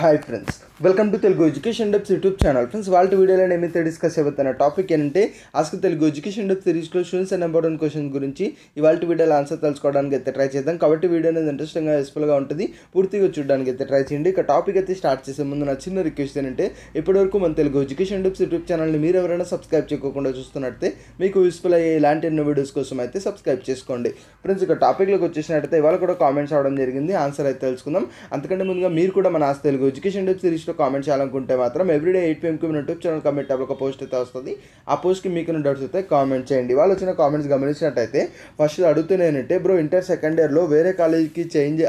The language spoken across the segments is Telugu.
hi friends welcome to Telugu education డెప్స్ యూట్యూబ్ ఛానల్ ఫ్రెండ్స్ వాళ్ళ వీడియోలో ఏమైతే డిస్కస్ అయిపోతున్న టాపిక్ ఏంటంటే ఆస్క్ తెలుగు ఎడ్యుకేషన్ డెప్ సిరీస్లో స్టూడెంట్స్ అండ్ వన్ క్వశ్చన్ గురించి ఇవాళ వీడియోలో ఆన్సర్ తెలుసుకోవడానికి అయితే ట్రై చేద్దాం కాబట్టి వీడియో అనేది ఇంట్రెస్టింగ్గా యూస్ఫుల్గా ఉంటుంది పూర్తిగా చూడడానికి అయితే ట్రై చేయండి ఇక టాపిక్ అయితే స్టార్ట్ చేసే ముందు నా చిన్న రిక్వెస్ట్ ఏంటంటే ఇప్పటివరకు మన తెలుగు ఎడ్యుకేషన్ డెప్స్ యూట్యూబ్ ఛానల్ని మీరు ఎవరైనా సబ్స్క్రైబ్ చేయకుండా చూస్తున్నట్టే మీకు యూస్ఫుల్ అయ్యే ఇలాంటి ఎన్నో వీడియోస్ కోసం అయితే సబ్స్క్రైబ్ చేసుకోండి ఫ్రెండ్స్ ఇక టాపిక్లోకి వచ్చేసినట్టయితే ఇవాళ కూడా కామెంట్స్ అవడం జరిగింది ఆన్సర్ అయితే తెలుసుకుందాం అంతకంటే ముందుగా మీరు కూడా మన ఆస్తి తెలుగు ఎడ్యుకేషన్ డెప్ సిరీస్లో కామెంట్ చేయాలనుకుంటే మాత్రం ఎవ్రీడే ఎయిట్ పిఎంకి మన యూట్యూబ్ ఛానల్ కమెంట్ ఒక పోస్ట్ అయితే వస్తుంది ఆ పోస్ట్కి మీకు డౌట్స్ అయితే కామెంట్ చేయండి వాళ్ళు వచ్చిన కామెంట్స్ గమనించినట్టయితే ఫస్ట్ అడుగుతున్నానంటే బ్రో ఇంటర్ సెకండ్ ఇయర్లో వేరే కాలేజీకి చేంజ్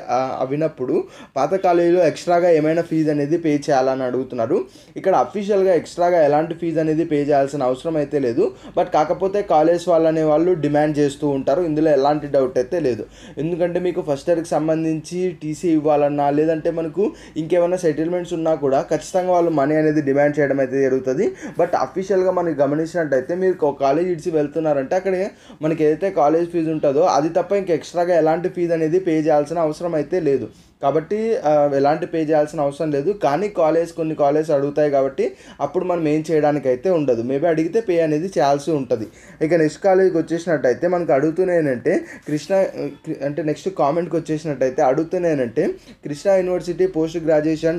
అవినప్పుడు పాత కాలేజీలో ఎక్స్ట్రాగా ఏమైనా ఫీజు అనేది పే చేయాలని అడుగుతున్నారు ఇక్కడ అఫీషియల్గా ఎక్స్ట్రాగా ఎలాంటి ఫీజు అనేది పే చేయాల్సిన అవసరం అయితే లేదు బట్ కాకపోతే కాలేజ్ వాళ్ళనే వాళ్ళు డిమాండ్ చేస్తూ ఉంటారు ఇందులో ఎలాంటి డౌట్ అయితే లేదు ఎందుకంటే మీకు ఫస్ట్ ఇయర్కి సంబంధించి టీసీ ఇవ్వాలన్నా లేదంటే మనకు ఇంకేమైనా సెటిల్మెంట్స్ ఉన్నా కూడా ఖచ్చితంగా వాళ్ళు మనీ అనేది డిమాండ్ చేయడం అయితే జరుగుతుంది బట్ అఫీషియల్గా మనకి గమనించినట్టయితే మీరు కాలేజ్ ఇడిచి వెళ్తున్నారంటే అక్కడ మనకి ఏదైతే కాలేజ్ ఫీజు ఉంటుందో అది తప్ప ఇంక ఎక్స్ట్రాగా ఎలాంటి ఫీజు అనేది పే చేయాల్సిన అవసరం అయితే లేదు కాబట్టి ఎలాంటి పే చేయాల్సిన అవసరం లేదు కానీ కాలేజ్ కొన్ని కాలేజ్ అడుగుతాయి కాబట్టి అప్పుడు మనం ఏం చేయడానికి అయితే ఉండదు మేబీ అడిగితే పే అనేది చేయాల్సి ఉంటుంది ఇక నెక్స్ట్ కాలేజ్కి వచ్చేసినట్టయితే మనకు అడుగుతున్నానంటే కృష్ణ అంటే నెక్స్ట్ కామెంట్కి వచ్చేసినట్టయితే అడుగుతున్నానంటే Krishna university post graduation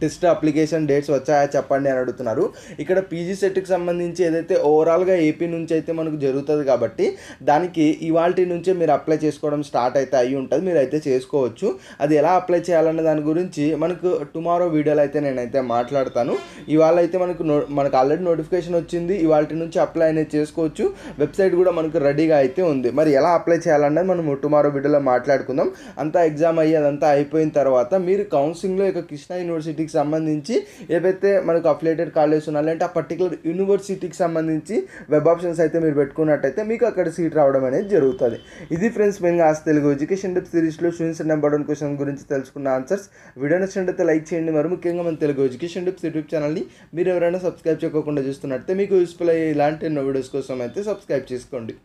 test application dates వచ్చాయా చెప్పండి అని అడుగుతున్నారు ఇక్కడ పీజీ సెట్కి సంబంధించి ఏదైతే ఓవరాల్గా ఏపీ నుంచి అయితే మనకు జరుగుతుంది కాబట్టి దానికి ఇవాల్టి నుంచే మీరు అప్లై చేసుకోవడం స్టార్ట్ అయితే అయ్యి ఉంటుంది మీరు అయితే చేసుకోవచ్చు అది ఎలా అప్లై చేయాలన్న దాని గురించి మనకు టుమారో వీడియోలో అయితే నేనైతే మాట్లాడతాను ఇవాళ అయితే మనకు నో మనకు ఆల్రెడీ నోటిఫికేషన్ వచ్చింది ఇవాళ నుంచి అప్లై అనేది చేసుకోవచ్చు వెబ్సైట్ కూడా మనకు రెడీగా అయితే ఉంది మరి ఎలా అప్లై చేయాలన్నది మనం టుమారో వీడియోలో మాట్లాడుకుందాం అంతా ఎగ్జామ్ అయ్యి అదంతా అయిపోయిన తర్వాత మీరు కౌన్సిలింగ్లో ఇక కృష్ణా యూనివర్సిటీ యూనివర్సిటీకి సంబంధించి ఏవైతే మనకు అఫిలేటెడ్ కాలేజెస్ ఉన్నాయి అంటే ఆ పర్టికులర్ యూనివర్సిటీకి సంబంధించి వెబ్ ఆప్షన్స్ అయితే మీరు పెట్టుకున్నట్టయితే మీకు అక్కడ సీట్ రావడం అనేది జరుగుతుంది ఇది ఫ్రెండ్స్ మేము ఆస్ తెలుగు ఎడ్యుకేషన్ డెప్ సిరీస్లో స్టూడెంట్స్ నెంబర్ వన్ క్వశ్చన్ గురించి తెలుసుకున్న ఆన్సర్స్ వీడియో నచ్చినట్టయితే లైక్ చేయండి మరి ముఖ్యంగా మన తెలుగు ఎడ్యుకేషన్ డెప్స్ యూట్యూబ్ ఛానల్ని మీరు ఎవరైనా సబ్స్క్రైబ్ చేయకుండా చూస్తున్నట్టయితే మీకు యూస్ఫుల్ అయ్యే ఇలాంటి ఎన్నో వీడియోస్ కోసం అయితే సబ్స్క్రైబ్ చేసుకోండి